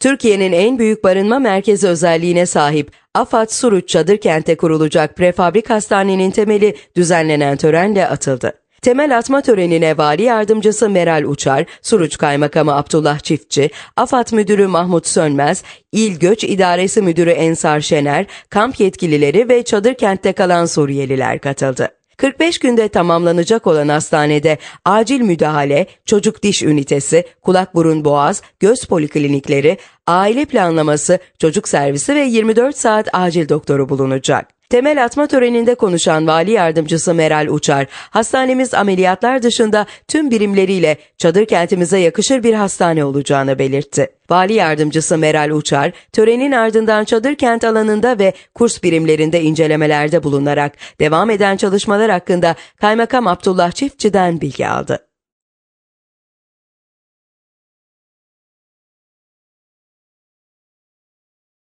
Türkiye'nin en büyük barınma merkezi özelliğine sahip Afat Suruç Çadır Kent'e kurulacak prefabrik hastanenin temeli düzenlenen törenle atıldı. Temel atma törenine vali yardımcısı Meral Uçar, Suruç Kaymakamı Abdullah Çiftçi, AFAD Müdürü Mahmut Sönmez, İl Göç İdaresi Müdürü Ensar Şener, kamp yetkilileri ve çadır kentte kalan Suriyeliler katıldı. 45 günde tamamlanacak olan hastanede acil müdahale, çocuk diş ünitesi, kulak burun boğaz, göz poliklinikleri, aile planlaması, çocuk servisi ve 24 saat acil doktoru bulunacak. Temel atma töreninde konuşan vali yardımcısı Meral Uçar, hastanemiz ameliyatlar dışında tüm birimleriyle çadır kentimize yakışır bir hastane olacağını belirtti. Vali yardımcısı Meral Uçar, törenin ardından çadır kent alanında ve kurs birimlerinde incelemelerde bulunarak devam eden çalışmalar hakkında Kaymakam Abdullah Çiftçi'den bilgi aldı.